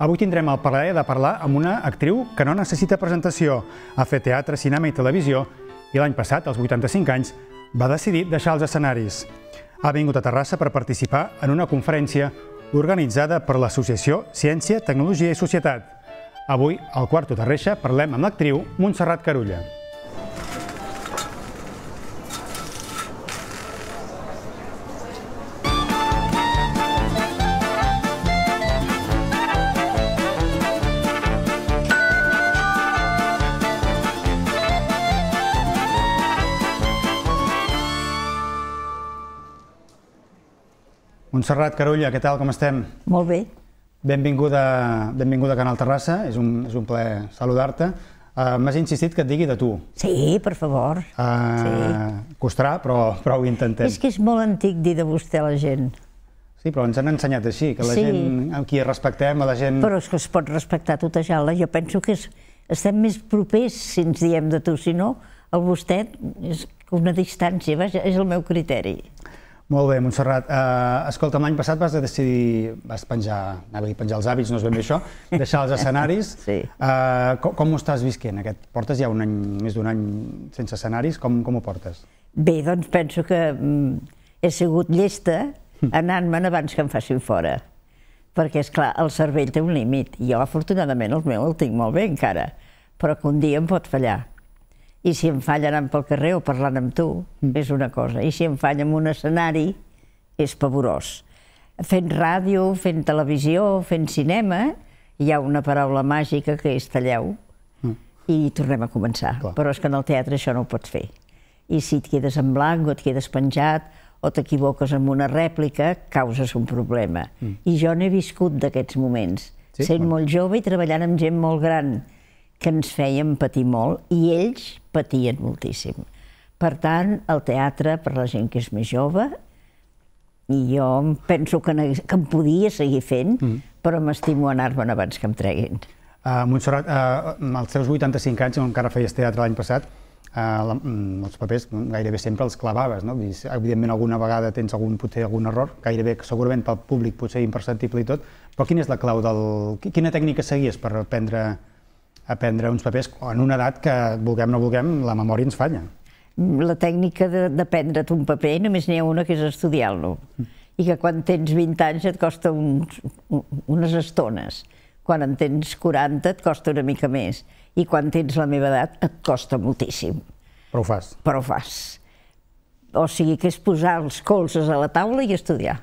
Avui tindrem el plaer de parlar amb una actriu que no necessita presentació. Ha fet teatre, cinema i televisió i l'any passat, als 85 anys, va decidir deixar els escenaris. Ha vingut a Terrassa per participar en una conferència organitzada per l'Associació Ciència, Tecnologia i Societat. Avui, al Quarto de Reixa, parlem amb l'actriu Montserrat Carulla. Montserrat Carulla, què tal, com estem? Molt bé. Benvinguda, benvinguda a Canal Terrassa, és un, és un plaer saludar-te. Uh, M'has insistit que et digui de tu. Sí, per favor. Uh, sí. Costarà, però, però ho intentem. És que és molt antic dir de vostè a la gent. Sí, però ens han ensenyat així, que la sí. gent amb qui respectem, a la gent... Però és que es pot respectar tutejar-la. Jo penso que és, estem més propers si ens diem de tu, si no, el vostè és una distància, vaja, és el meu criteri. Molt bé, Montserrat. Uh, eh, escolta, l'any passat vas decidir, vas penjar, anava a dir penjar els hàbits, no és ben bé això, deixar els escenaris. sí. Uh, eh, com, com ho estàs visquent? Aquest? Portes ja un any, més d'un any sense escenaris, com, com ho portes? Bé, doncs penso que mm, he sigut llesta hm. anant-me'n abans que em facin fora. Perquè, és clar, el cervell té un límit. Jo, afortunadament, el meu el tinc molt bé encara, però que un dia em pot fallar i si em falla anant pel carrer o parlant amb tu, mm. és una cosa. I si em falla en un escenari, és pavorós. Fent ràdio, fent televisió, fent cinema, hi ha una paraula màgica que és talleu mm. i tornem a començar. Clar. Però és que en el teatre això no ho pots fer. I si et quedes en blanc o et quedes penjat o t'equivoques amb una rèplica, causes un problema. Mm. I jo n'he viscut d'aquests moments, sí? sent bueno. molt jove i treballant amb gent molt gran que ens feien patir molt i ells patien moltíssim. Per tant, el teatre, per la gent que és més jove, i jo penso que, que em podia seguir fent, mm. però m'estimo anar-me'n abans que em treguin. Uh, Montserrat, uh, ah, als seus 85 anys, on encara feies teatre l'any passat, uh, la, um, els papers gairebé sempre els clavaves, no? I, evidentment, alguna vegada tens algun, potser algun error, gairebé, segurament pel públic potser imperceptible i tot, però quina és la clau del... Quina tècnica seguies per aprendre aprendre uns papers en una edat que, vulguem o no vulguem, la memòria ens falla. La tècnica de, prendre't un paper, només n'hi ha una que és estudiar-lo. I que quan tens 20 anys et costa uns, unes estones. Quan en tens 40 et costa una mica més. I quan tens la meva edat et costa moltíssim. Però ho fas. Però ho fas. O sigui que és posar els colzes a la taula i estudiar.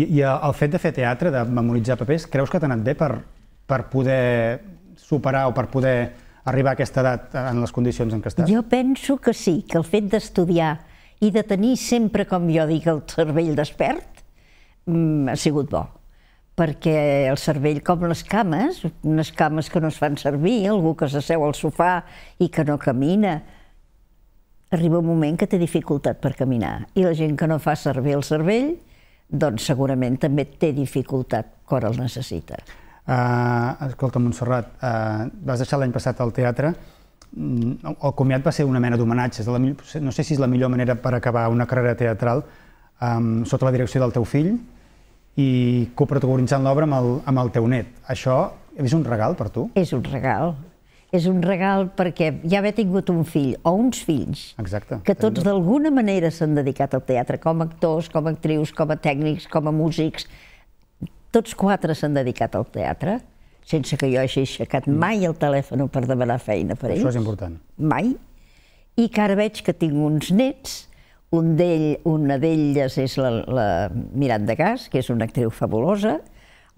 I, i el fet de fer teatre, de memoritzar papers, creus que t'ha anat bé per, per poder superar o per poder arribar a aquesta edat eh, en les condicions en què estàs? Jo penso que sí, que el fet d'estudiar i de tenir sempre, com jo dic, el cervell despert, mm, ha sigut bo perquè el cervell, com les cames, unes cames que no es fan servir, algú que s'asseu al sofà i que no camina, arriba un moment que té dificultat per caminar. I la gent que no fa servir el cervell, doncs segurament també té dificultat quan el necessita. Uh, escolta, Montserrat, eh, vas deixar l'any passat al teatre, mm, el comiat va ser una mena d'homenatge, no sé si és la millor manera per acabar una carrera teatral um, sota la direcció del teu fill i coprotagonitzant l'obra amb, el, amb el teu net. Això és un regal per tu? És un regal. És un regal perquè ja haver tingut un fill o uns fills Exacte, que tots d'alguna manera s'han dedicat al teatre, com a actors, com a actrius, com a tècnics, com a músics, tots quatre s'han dedicat al teatre, sense que jo hagi aixecat mm. mai el telèfon per demanar feina per ells. Això és important. Mai. I que ara veig que tinc uns nets, un d'ell, una d'elles és la, la Miranda Gas, que és una actriu fabulosa,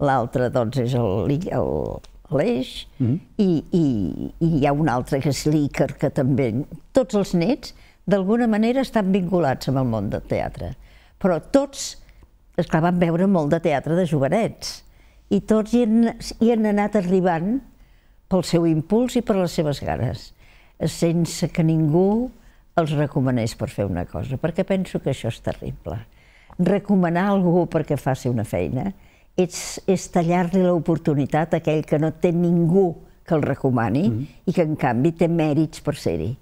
l'altra doncs és l'Eix, mm -hmm. i, i, i hi ha un altre que és l'Iker, que també... Tots els nets, d'alguna manera, estan vinculats amb el món del teatre. Però tots és doncs clar, vam veure molt de teatre de jovenets i tots hi han, hi han anat arribant pel seu impuls i per les seves ganes, sense que ningú els recomanés per fer una cosa, perquè penso que això és terrible. Recomanar algú perquè faci una feina és, és tallar-li l'oportunitat a aquell que no té ningú que el recomani mm -hmm. i que, en canvi, té mèrits per ser-hi.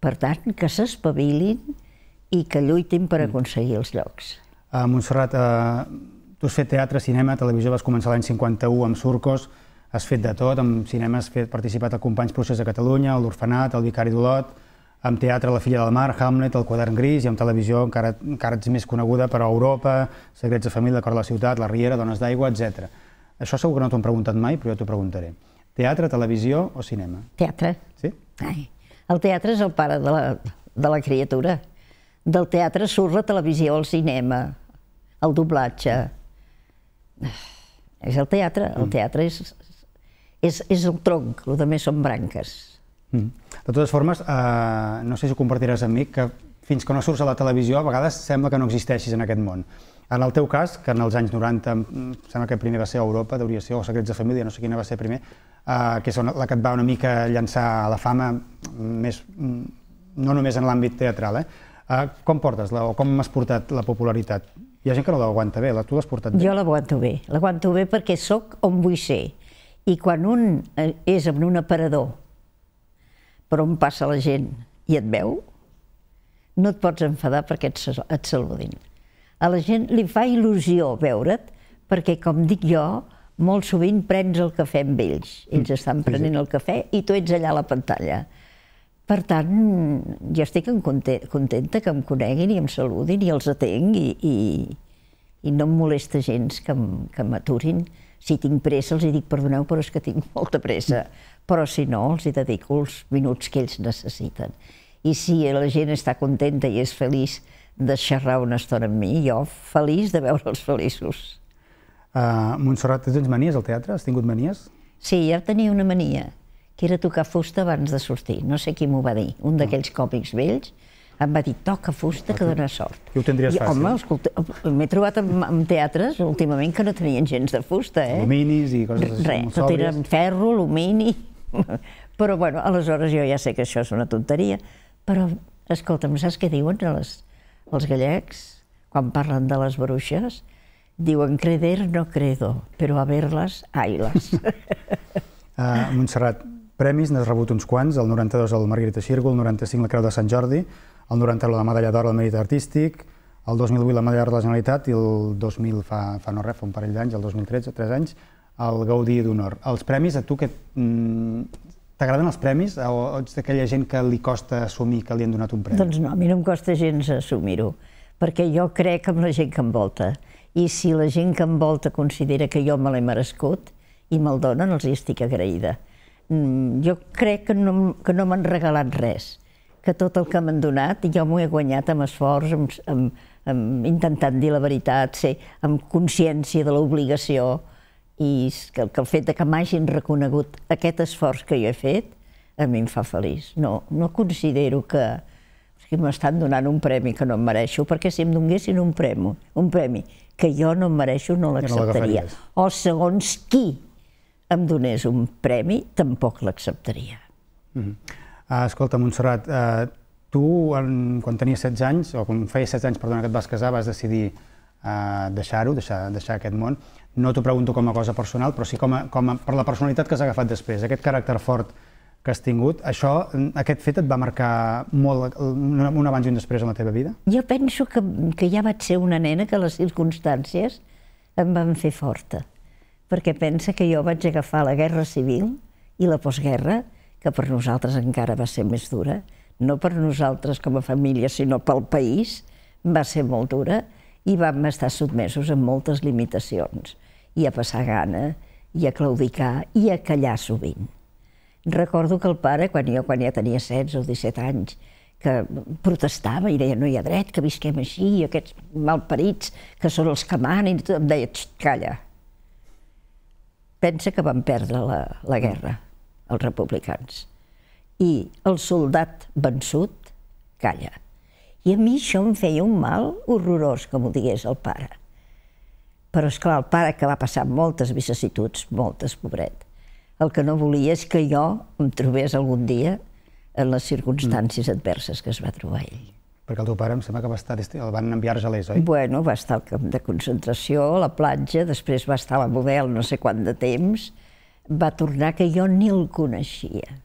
Per tant, que s'espavilin i que lluitin per mm. aconseguir els llocs. A Montserrat, eh, tu has fet teatre, cinema, televisió, vas començar l'any 51 amb Surcos, has fet de tot, amb cinema has fet, participat a Companys Procés de Catalunya, a l'Orfenat, al Vicari d'Olot, amb teatre La filla del mar, Hamlet, El quadern gris, i amb televisió encara, encara ets més coneguda per a Europa, Secrets de família, Cor de la ciutat, La Riera, Dones d'aigua, etc. Això segur que no t'ho han preguntat mai, però jo t'ho preguntaré. Teatre, televisió o cinema? Teatre. Sí? Ai, el teatre és el pare de la, de la criatura. Del teatre surt la televisió, el cinema, el doblatge. És el teatre, el mm. teatre és, és, és el tronc, el que més són branques. Mm. De totes formes, eh, no sé si ho compartiràs amb mi, que fins que no surts a la televisió a vegades sembla que no existeixis en aquest món. En el teu cas, que en els anys 90, mm, sembla que primer va ser a Europa, deuria ser, o Secrets de Família, no sé quina va ser primer, eh, que és la que et va una mica llançar a la fama, més, no només en l'àmbit teatral, eh? Eh, com portes la, o com has portat la popularitat? Hi ha gent que no l'aguanta bé, la, tu l'has portat bé. Jo l'aguanto bé, l'aguanto bé perquè sóc on vull ser. I quan un eh, és en un aparador per on passa la gent i et veu, no et pots enfadar perquè et, et saludin. A la gent li fa il·lusió veure't perquè, com dic jo, molt sovint prens el cafè amb ells. Ells mm, estan prenent el cafè i tu ets allà a la pantalla. Per tant, ja estic contenta que em coneguin i em saludin i els atenc i, i, i no em molesta gens que m'aturin. Si tinc pressa els hi dic perdoneu, però és que tinc molta pressa. Però si no, els hi dedico els minuts que ells necessiten. I si la gent està contenta i és feliç de xerrar una estona amb mi, jo feliç de veure'ls feliços. Uh, Montserrat, tens manies al teatre? Has tingut manies? Sí, ja tenia una mania que era tocar fusta abans de sortir. No sé qui m'ho va dir, un d'aquells còmics vells, em va dir, toca fusta, que dóna sort. I ho tindries fàcil. Home, escolta, m'he trobat amb, teatres últimament que no tenien gens de fusta, eh? Aluminis i coses així, Res, tot era ferro, alumini... però, bueno, aleshores jo ja sé que això és una tonteria, però, escolta'm, saps què diuen les, els gallecs quan parlen de les bruixes? Diuen creder no credo, però a ver-les, ai-les. uh, Montserrat, premis, n'has rebut uns quants, el 92 el Margarita Xirgo, el 95 la Creu de Sant Jordi, el 90 la Medalla d'Or al Mèrit Artístic, el 2008 la Medalla d'Or de la Generalitat i el 2000, fa, fa no res, fa un parell d'anys, el 2013, 3 anys, el Gaudí d'Honor. Els premis, a tu que mm, T'agraden els premis o ets d'aquella gent que li costa assumir que li han donat un premi? Doncs no, a mi no em costa gens assumir-ho, perquè jo crec en la gent que em volta. I si la gent que em volta considera que jo me l'he merescut i me'l donen, els hi estic agraïda. Mm, jo crec que no, que no m'han regalat res, que tot el que m'han donat jo m'ho he guanyat amb esforç, amb, amb, amb intentant dir la veritat, ser amb consciència de l'obligació i que, que el fet de que m'hagin reconegut aquest esforç que jo he fet a mi em fa feliç. No, no considero que, que m'estan donant un premi que no em mereixo, perquè si em donguessin un premi, un premi que jo no em mereixo, no l'acceptaria. No o segons qui em donés un premi, tampoc l'acceptaria. Mm -hmm. uh, escolta, Montserrat, uh, tu en, quan tenies 16 anys, o quan feies 16 anys, perdona, que et vas casar, vas decidir uh, deixar-ho, deixar, deixar aquest món. No t'ho pregunto com a cosa personal, però sí com a, com a, per la personalitat que has agafat després, aquest caràcter fort que has tingut, això, aquest fet et va marcar molt un, abans i un després en la teva vida? Jo penso que, que ja vaig ser una nena que les circumstàncies em van fer forta perquè pensa que jo vaig agafar la guerra civil i la postguerra, que per nosaltres encara va ser més dura, no per nosaltres com a família, sinó pel país, va ser molt dura i vam estar sotmesos a moltes limitacions, i a passar gana, i a claudicar, i a callar sovint. Recordo que el pare, quan jo quan ja tenia 16 o 17 anys, que protestava i deia no hi ha dret que visquem així, i aquests malparits que són els que manen, i tot, em deia, calla, pensa que van perdre la, la mm. guerra, els republicans. I el soldat vençut calla. I a mi això em feia un mal horrorós, com ho digués el pare. Però, és clar el pare que va passar moltes vicissituds, moltes, pobret, el que no volia és que jo em trobés algun dia en les circumstàncies mm. adverses que es va trobar ell. Perquè el teu pare em sembla que va estar, el van enviar a Argelès, oi? Bueno, va estar al camp de concentració, a la platja, després va estar a la Model no sé quant de temps, va tornar que jo ni el coneixia.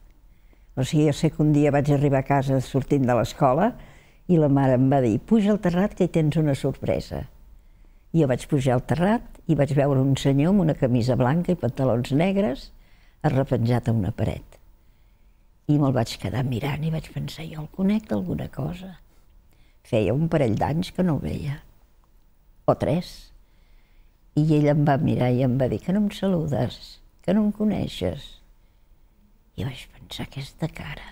O sigui, jo sé que un dia vaig arribar a casa sortint de l'escola i la mare em va dir, puja al terrat que hi tens una sorpresa. I jo vaig pujar al terrat i vaig veure un senyor amb una camisa blanca i pantalons negres arrepenjat a una paret. I me'l vaig quedar mirant i vaig pensar, jo el conec d'alguna cosa. Feia un parell d'anys que no ho veia, o tres. I ell em va mirar i em va dir que no em saludes, que no em coneixes. I vaig pensar aquesta cara.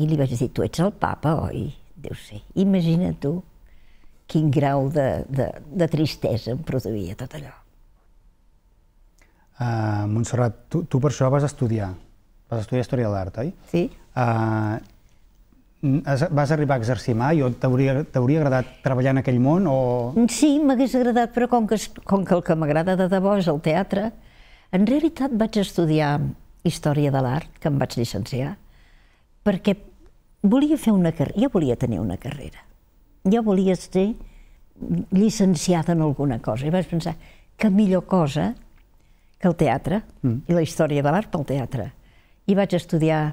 I li vaig dir, tu ets el papa, oi? Diu, sí. Imagina tu quin grau de, de, de tristesa em produïa tot allò. Uh, Montserrat, tu, tu per això vas estudiar, vas estudiar Història de l'Art, oi? Sí. Uh, vas arribar a exercir mai o t'hauria agradat treballar en aquell món? O... Sí, m'hagués agradat, però com que, com que el que m'agrada de debò és el teatre, en realitat vaig estudiar Història de l'Art, que em vaig llicenciar, perquè volia fer una carrera, jo volia tenir una carrera. Jo volia ser llicenciada en alguna cosa. I vaig pensar que millor cosa que el teatre mm. i la història de l'art pel teatre. I vaig estudiar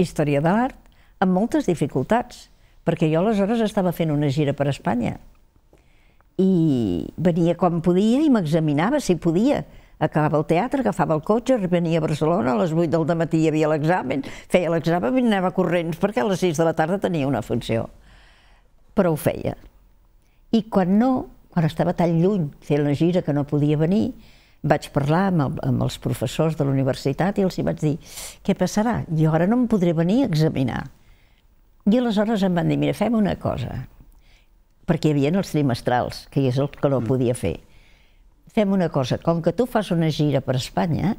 Història de l'Art amb moltes dificultats, perquè jo aleshores estava fent una gira per Espanya i venia quan podia i m'examinava si podia. Acabava el teatre, agafava el cotxe, venia a Barcelona, a les 8 del matí hi havia l'examen, feia l'examen i anava corrents perquè a les 6 de la tarda tenia una funció. Però ho feia. I quan no, quan estava tan lluny fent la gira que no podia venir, vaig parlar amb, el, amb els professors de la universitat i els hi vaig dir què passarà? Jo ara no em podré venir a examinar i aleshores em van dir, mira, fem una cosa, perquè hi havia els trimestrals, que és el que no mm. podia fer. Fem una cosa, com que tu fas una gira per Espanya,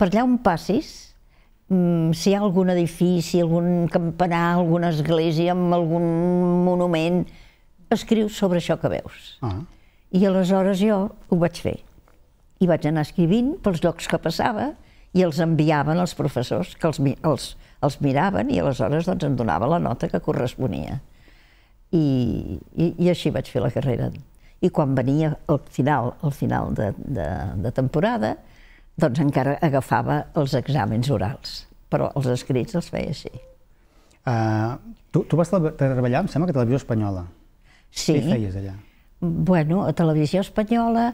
per allà on passis, mm, si hi ha algun edifici, algun campanar, alguna església, amb algun monument, escriu sobre això que veus. Ah. I aleshores jo ho vaig fer. I vaig anar escrivint pels llocs que passava, i els enviaven els professors que els, els, els miraven i aleshores doncs, em donava la nota que corresponia. I, i, i així vaig fer la carrera. I quan venia el final, al final de, de, de temporada, doncs encara agafava els exàmens orals, però els escrits els feia així. Uh, tu, tu vas treballar, em sembla, que a Televisió Espanyola. Sí. Què feies allà? Bueno, a Televisió Espanyola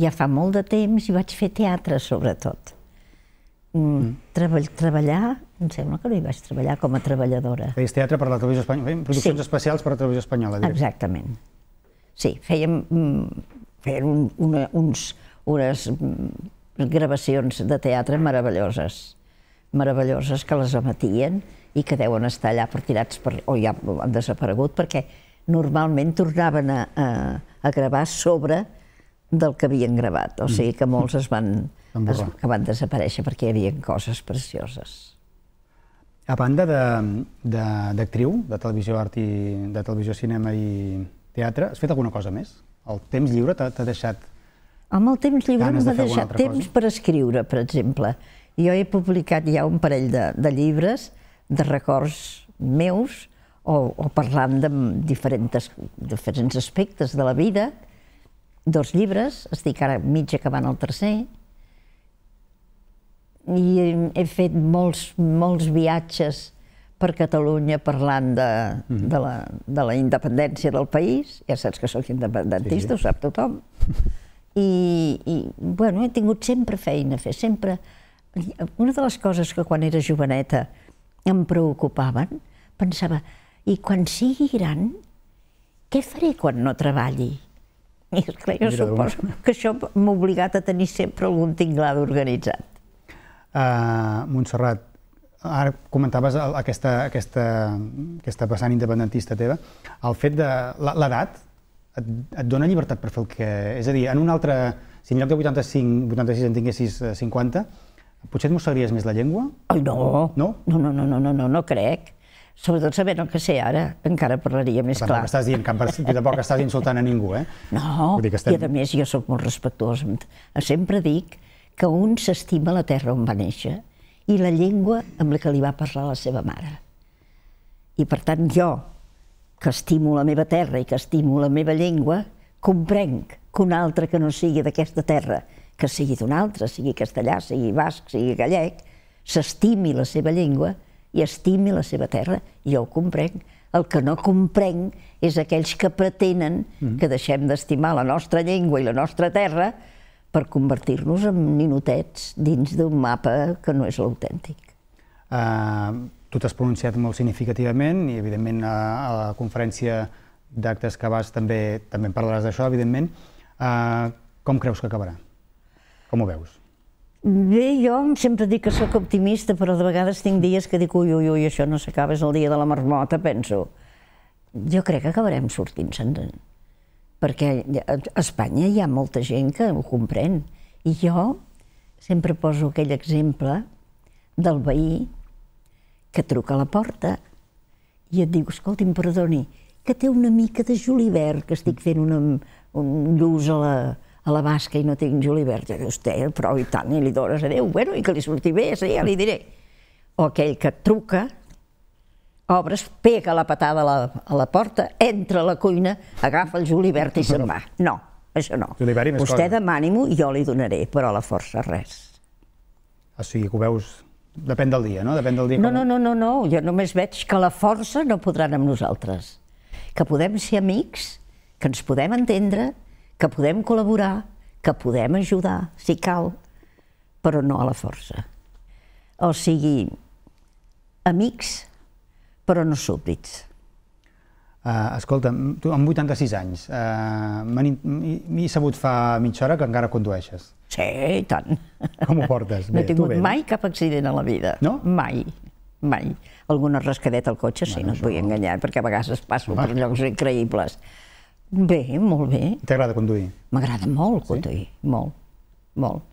ja fa molt de temps i vaig fer teatre, sobretot Mm. mm. Treball, treballar, em sembla que no hi vaig treballar com a treballadora. Feies teatre per la televisió espanyola, feien produccions sí. especials per a la televisió espanyola. Diré. Exactament. Sí, fèiem, mm, fèiem un, una, uns, unes mm, gravacions de teatre meravelloses, meravelloses que les emetien i que deuen estar allà per tirats, per, o ja han desaparegut, perquè normalment tornaven a, a, a gravar sobre del que havien gravat, o sigui que molts es van, es, que van desaparèixer perquè hi havia coses precioses. A banda d'actriu, de, de, de televisió, art i, de televisió, cinema i teatre, has fet alguna cosa més? El temps lliure t'ha deixat Amb el temps lliure m'ha de deixat temps cosa? per escriure, per exemple. Jo he publicat ja un parell de, de llibres de records meus o, o parlant de diferents, diferents aspectes de la vida, dos llibres, estic ara mig acabant el tercer, i he fet molts, molts viatges per Catalunya parlant de, mm -hmm. de, la, de la independència del país. Ja saps que sóc independentista, sí. ho sap tothom. I, I, bueno, he tingut sempre feina a fer, sempre... Una de les coses que quan era joveneta em preocupaven, pensava, i quan sigui gran, què faré quan no treballi? I esclar, jo Mira, suposo doncs. que això m'ha obligat a tenir sempre algun tinglado organitzat. Uh, Montserrat, ara comentaves aquesta, aquesta, aquesta vessant independentista teva, el fet de l'edat et, et dona llibertat per fer el que... És a dir, en un altre... Si en lloc de 85, 86 en tinguessis 50, eh, potser et mossegaries més la llengua? Ai, no. No? No, no, no, no, no, no, no crec sobretot sabent el que sé ara, encara parlaria més clar. Estàs dient, que tampoc estàs insultant a ningú, eh? No, Vull dir que estem... i a més jo sóc molt respectuós. Sempre dic que un s'estima la terra on va néixer i la llengua amb la que li va parlar la seva mare. I per tant jo, que estimo la meva terra i que estimo la meva llengua, comprenc que un altre que no sigui d'aquesta terra, que sigui d'un altre, sigui castellà, sigui basc, sigui gallec, s'estimi la seva llengua, i estimi la seva terra, jo ho comprenc. El que no comprenc és aquells que pretenen mm. que deixem d'estimar la nostra llengua i la nostra terra per convertir-nos en ninotets dins d'un mapa que no és l'autèntic. Eh, tu t'has pronunciat molt significativament i, evidentment, a, la conferència d'actes que vas també també en parlaràs d'això, evidentment. Eh, com creus que acabarà? Com ho veus? Bé, jo sempre dic que sóc optimista, però de vegades tinc dies que dic ui, ui, ui, això no s'acaba, és el dia de la marmota, penso. Jo crec que acabarem sortint-se'n, perquè a Espanya hi ha molta gent que ho comprèn. I jo sempre poso aquell exemple del veí que truca a la porta i et diu, escolti'm, perdoni, que té una mica de julivert, que estic fent una, un lluç a la, a la basca i no tinc julivert, ja dius, té, però i tant, i li dones a Déu, bueno, i que li surti bé, sí, ja li diré. O aquell que truca, obres, pega la patada a la, a la porta, entra a la cuina, agafa el julivert i se'n va. No, això no. Julivert i més Vostè demani-m'ho i jo li donaré, però a la força res. O sigui, que ho veus Depèn del dia, no? Depèn del dia. No, com... no, no, no, no, jo només veig que la força no podran amb nosaltres, que podem ser amics, que ens podem entendre, que podem col·laborar, que podem ajudar, si cal, però no a la força. O sigui, amics, però no súbdits. Uh, escolta, tu amb 86 anys, uh, eh, m'he sabut fa mitja hora que encara condueixes. Sí, i tant. Com ho portes? Bé, no he tingut bé, mai cap accident a la vida. No? Mai, mai. Alguna rascadeta al cotxe, sí, no et vull enganyar, perquè a vegades passo Va. per llocs increïbles Bé, molt bé. T'agrada conduir? M'agrada molt conduir, molt, molt.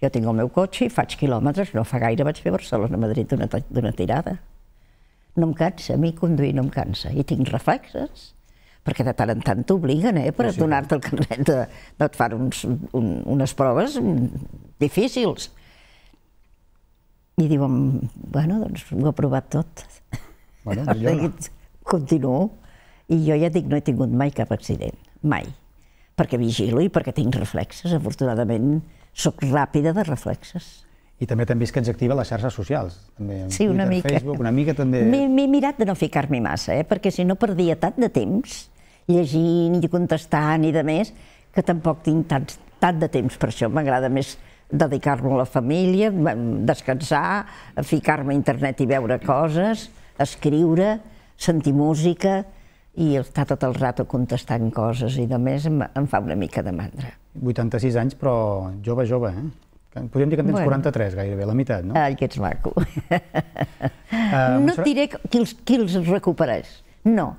Jo tinc el meu cotxe i faig quilòmetres, no fa gaire vaig fer Barcelona-Madrid a d'una tirada. No em cansa, a mi conduir no em cansa. I tinc reflexes, perquè de tant en tant t'obliguen, eh, per donar-te el carnet de, No et fan uns, un, unes proves difícils. I diuen, bueno, doncs ho he provat tot. Bueno, jo no. Continuo. I jo ja dic, no he tingut mai cap accident, mai, perquè vigilo i perquè tinc reflexes. Afortunadament, sóc ràpida de reflexes. I també t'hem vist que ens activa les xarxes socials. També, sí, una mica. Facebook, una mica també... M'he mirat de no ficar-m'hi massa, eh? perquè si no perdia tant de temps llegint i contestant i de més, que tampoc tinc tant, tant de temps per això. M'agrada més dedicar-me a la família, descansar, ficar-me a internet i veure coses, escriure, sentir música, i està tot el rato contestant coses i de més em, em fa una mica de mandra. 86 anys, però jove, jove, eh? Podríem dir que en tens bueno, 43, gairebé, la meitat, no? Ai, que ets maco. uh, no et diré qui els, qui els recuperes, no,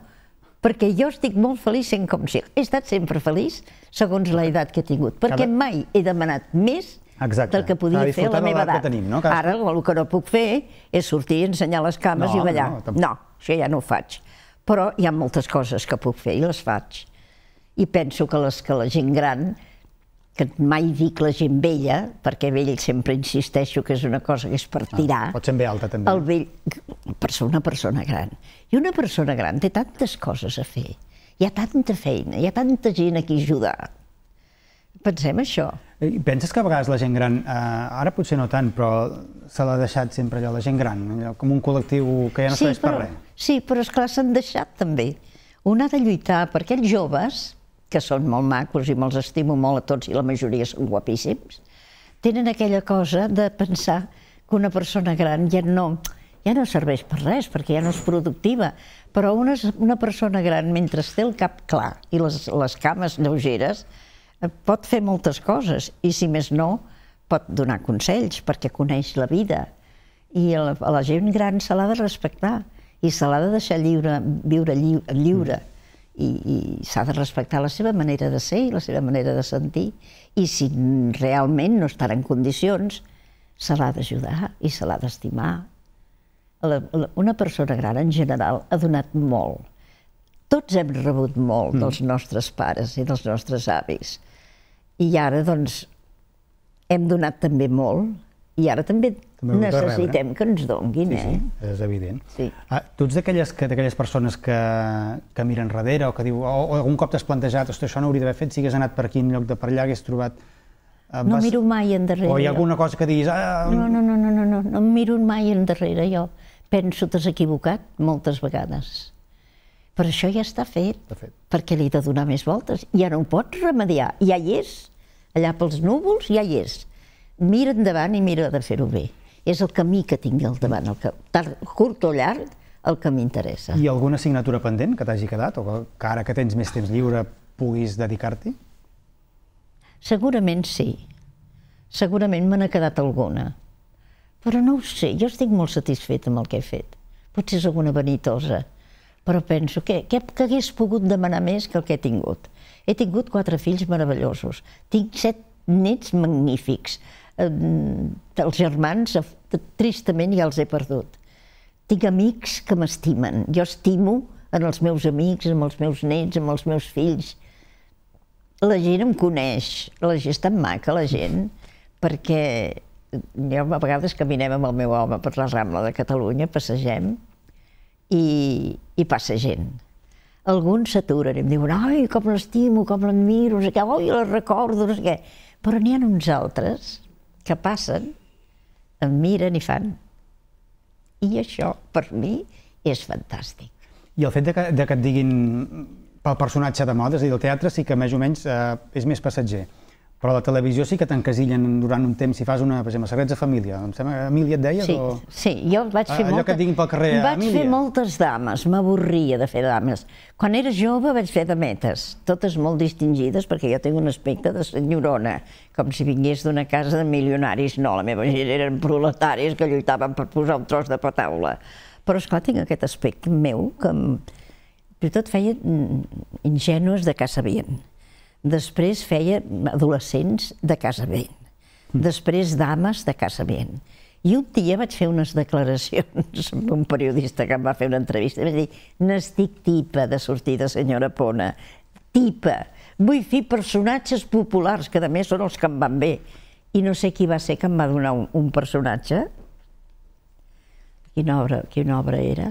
perquè jo estic molt feliç sent com si... He estat sempre feliç segons la edat que he tingut, perquè Cada... mai he demanat més Exacte. del que podia fer a la meva edat. Tenim, no? Cada... Ara el que no puc fer és sortir, ensenyar les cames no, i ballar. No, tampoc. no, això ja no ho faig però hi ha moltes coses que puc fer i les faig. I penso que les que la gent gran, que mai dic la gent vella, perquè vell sempre insisteixo que és una cosa que és per ah, tirar... Ah, pot ser alta, també. El vell, per ser una persona gran. I una persona gran té tantes coses a fer, hi ha tanta feina, hi ha tanta gent a qui ajudar. Pensem això. Penses que a vegades la gent gran, eh, ara potser no tant, però se l'ha deixat sempre allò, la gent gran, allò, com un col·lectiu que ja no sí, serveix per res? Sí, però és clar, s'han deixat també. Un ha de lluitar per aquells joves, que són molt macos i me'ls estimo molt a tots i la majoria són guapíssims, tenen aquella cosa de pensar que una persona gran ja no, ja no serveix per res, perquè ja no és productiva. Però una, una persona gran, mentre té el cap clar i les, les cames lleugeres, pot fer moltes coses i, si més no, pot donar consells perquè coneix la vida i a la, a la gent gran se l'ha de respectar i se l'ha de deixar lliure, viure lliure mm. i, i s'ha de respectar la seva manera de ser i la seva manera de sentir i si realment no estarà en condicions se l'ha d'ajudar i se l'ha d'estimar. Una persona gran en general ha donat molt. Tots hem rebut molt mm. dels nostres pares i dels nostres avis i ara, doncs, hem donat també molt, i ara també, també necessitem que ens donguin, sí, sí, eh? és evident. Sí. Ah, tu ets d'aquelles persones que, que miren darrere o que diu, o, oh, o oh, algun cop t'has plantejat, ostres, això no hauria d'haver fet, si hagués anat per aquí en lloc de per allà, hagués trobat... Eh, no vas... miro mai endarrere. O hi ha alguna cosa que diguis... Ah, no, no, no, no, no, no, no em miro mai endarrere, jo. Penso, t'has equivocat moltes vegades. Però això ja està fet, està fet. perquè li he de donar més voltes. Ja no ho pots remediar, ja hi és allà pels núvols, ja hi és. Mira endavant i mira de fer-ho bé. És el camí que tingui al davant, el que, tard, curt o llarg, el que m'interessa. I alguna assignatura pendent que t'hagi quedat o que ara que tens més temps lliure puguis dedicar-t'hi? Segurament sí. Segurament me n'ha quedat alguna. Però no ho sé, jo estic molt satisfeta amb el que he fet. Potser és alguna vanitosa, però penso que, que, que hagués pogut demanar més que el que he tingut. He tingut quatre fills meravellosos. Tinc set nets magnífics. Els germans, tristament, ja els he perdut. Tinc amics que m'estimen. Jo estimo en els meus amics, amb els meus nets, amb els meus fills. La gent em coneix, la gent és tan maca, la gent, perquè jo a vegades caminem amb el meu home per la Rambla de Catalunya, passegem, i, i passa gent alguns s'aturen i em diuen «Ai, com l'estimo, com l'admiro, no sé què, ai, la recordo, no sé què». Però n'hi ha uns altres que passen, em miren i fan. I això, per mi, és fantàstic. I el fet de que, de que et diguin pel personatge de moda, és a dir, el teatre sí que més o menys eh, és més passatger. Però la televisió sí que t'encasillen durant un temps si fas una, per exemple, Secrets de Família. Em sembla, Emília et deies? Sí, o... sí jo vaig fer Allò molta... que tinc pel carrer, Vaig Emília. fer moltes dames, m'avorria de fer dames. Quan era jove vaig fer dametes, totes molt distingides, perquè jo tinc un aspecte de senyorona, com si vingués d'una casa de milionaris. No, la meva gent eren proletaris que lluitaven per posar un tros de pataula. Però, esclar, tinc aquest aspecte meu que... Però tot feia mm, ingenues de què sabien Després feia adolescents de casament. Després dames de casament. I un dia vaig fer unes declaracions amb un periodista que em va fer una entrevista i vaig dir n'estic tipa de sortir de senyora Pona, tipa, vull fer personatges populars, que a més són els que em van bé. I no sé qui va ser que em va donar un, un personatge. Quina obra, quina obra era?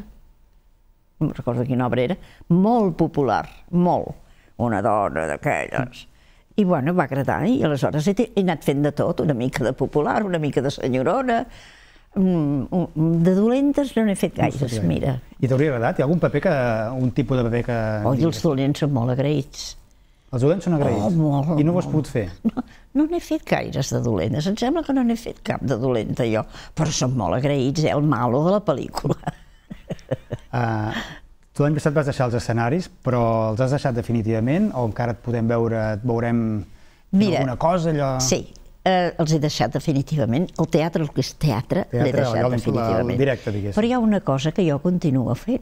No recordo quina obra era. Molt popular, molt una dona d'aquelles. I bueno, va agradar i aleshores he, anat fent de tot, una mica de popular, una mica de senyorona, mm, mm, de dolentes no n'he fet gaire, no mira. I t'hauria agradat? Hi ha algun paper que, un tipus de paper que... Oh, i els dolents són molt agraïts. Els dolents són agraïts? Oh, molt, I no ho has pogut fer? No, no n'he fet gaires de dolentes, em sembla que no n'he fet cap de dolenta jo, però són molt agraïts, eh, el malo de la pel·lícula. Uh, Tu l'any passat vas deixar els escenaris, però els has deixat definitivament o encara et podem veure, et veurem Mira, alguna cosa? Allò... Sí, eh, els he deixat definitivament. El teatre, el que és teatre, l'he deixat definitivament. directe, diguéssim. Però hi ha una cosa que jo continuo fent,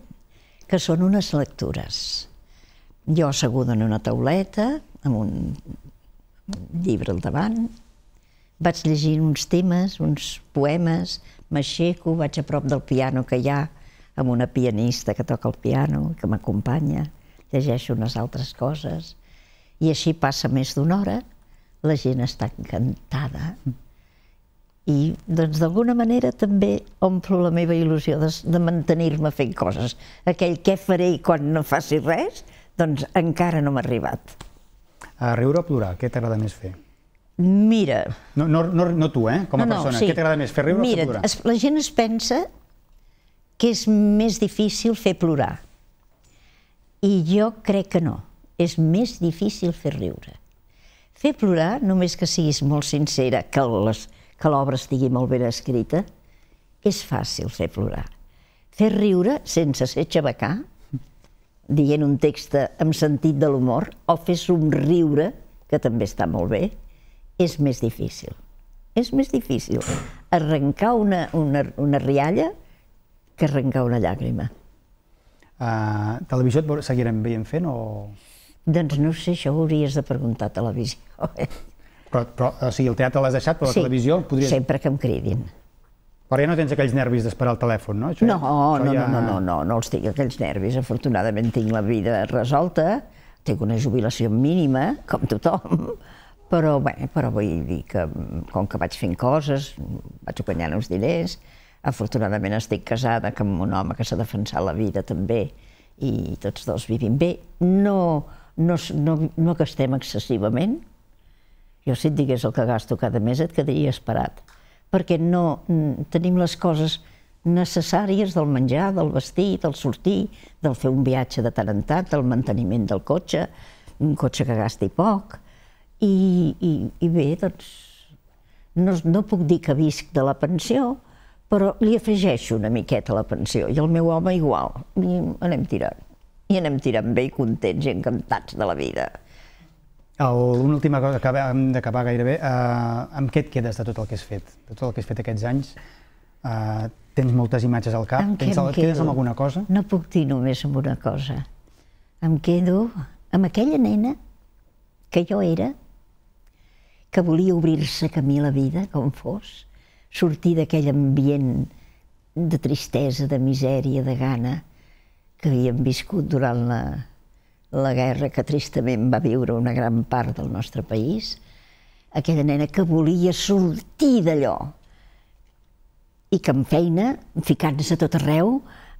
que són unes lectures. Jo asseguda en una tauleta, amb un llibre al davant, vaig llegint uns temes, uns poemes, m'aixeco, vaig a prop del piano que hi ha, amb una pianista que toca el piano, que m'acompanya, llegeixo unes altres coses, i així passa més d'una hora, la gent està encantada. I, doncs, d'alguna manera també omplo la meva il·lusió de, de mantenir-me fent coses. Aquell què faré quan no faci res, doncs encara no m'ha arribat. A riure o plorar, què t'agrada més fer? Mira... No, no, no, no tu, eh, com a no, no, persona. Sí. Què t'agrada més, fer riure Mira, o plorar? Mira, la gent es pensa que és més difícil fer plorar. I jo crec que no. És més difícil fer riure. Fer plorar, només que siguis molt sincera, que l'obra estigui molt ben escrita, és fàcil fer plorar. Fer riure sense ser xabacà, dient un text amb sentit de l'humor, o fer somriure, que també està molt bé, és més difícil. És més difícil arrencar una, una, una rialla que arrencar una llàgrima. Uh, televisió et seguirem veient fent o...? Doncs no sé, això ho hauries de preguntar a televisió. Eh? Però, però o sigui, el teatre l'has deixat, però sí, la televisió... Podries... sempre que em cridin. Però ja no tens aquells nervis d'esperar el telèfon, no? Això, no, això no, ja... no, no, no, no, no els tinc aquells nervis. Afortunadament tinc la vida resolta, tinc una jubilació mínima, com tothom, però, bé, però vull dir que com que vaig fent coses, vaig guanyant uns diners, Afortunadament estic casada amb un home que s'ha defensat la vida també i tots dos vivim bé. No, no, no, no gastem excessivament. Jo si et digués el que gasto cada mes et quedaria esperat, perquè no tenim les coses necessàries del menjar, del vestir, del sortir, del fer un viatge de tant en tant, del manteniment del cotxe, un cotxe que gasti poc. I, i, i bé, doncs, no, no puc dir que visc de la pensió, però li afegeixo una miqueta a la pensió, i el meu home igual, i anem tirant. I anem tirant bé i contents i encantats de la vida. El, una última cosa que hem d'acabar gairebé. Uh, amb què et quedes de tot el que has fet? De tot el que has fet aquests anys? Uh, tens moltes imatges al cap? tens, el, et quedes amb alguna cosa? No puc dir només amb una cosa. Em quedo amb aquella nena que jo era, que volia obrir-se camí a la vida, com fos, sortir d'aquell ambient de tristesa, de misèria, de gana que havíem viscut durant la, la guerra que tristament va viure una gran part del nostre país, aquella nena que volia sortir d'allò i que amb feina, ficant-se tot arreu,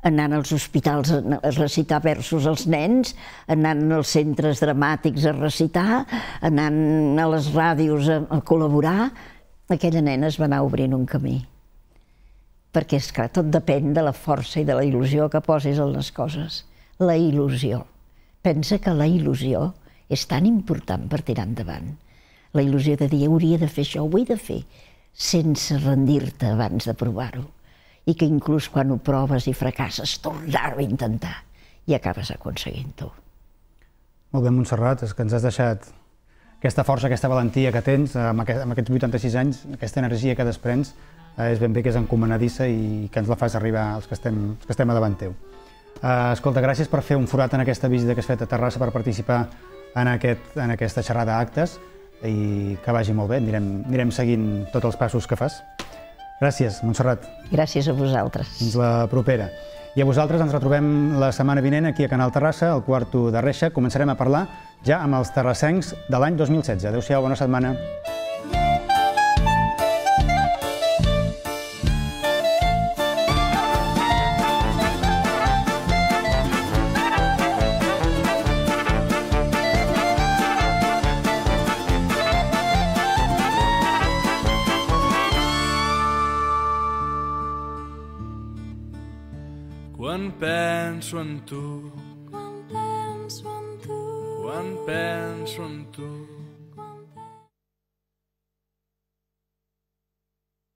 anant als hospitals a recitar versos als nens, anant als centres dramàtics a recitar, anant a les ràdios a, a col·laborar, aquella nena es va anar obrint un camí. Perquè, és clar, tot depèn de la força i de la il·lusió que posis en les coses. La il·lusió. Pensa que la il·lusió és tan important per tirar endavant. La il·lusió de dir, hauria de fer això, ho he de fer, sense rendir-te abans de provar-ho. I que inclús quan ho proves i fracasses, tornar-ho a intentar i acabes aconseguint-ho. Molt bé, Montserrat, és que ens has deixat aquesta força, aquesta valentia que tens eh, amb, aquest, amb aquests 86 anys, aquesta energia que desprens eh, és ben bé que és encomanadissa i que ens la fas arribar als que estem, als que estem a davant teu. Eh, escolta, gràcies per fer un forat en aquesta visita que has fet a Terrassa per participar en, aquest, en aquesta xerrada d'actes i que vagi molt bé, anirem, anirem seguint tots els passos que fas. Gràcies, Montserrat. Gràcies a vosaltres. Fins la propera. I a vosaltres ens retrobem la setmana vinent aquí a Canal Terrassa, al quarto de Reixa. Començarem a parlar ja amb els terrassencs de l'any 2016. Adéu-siau, bona setmana. tú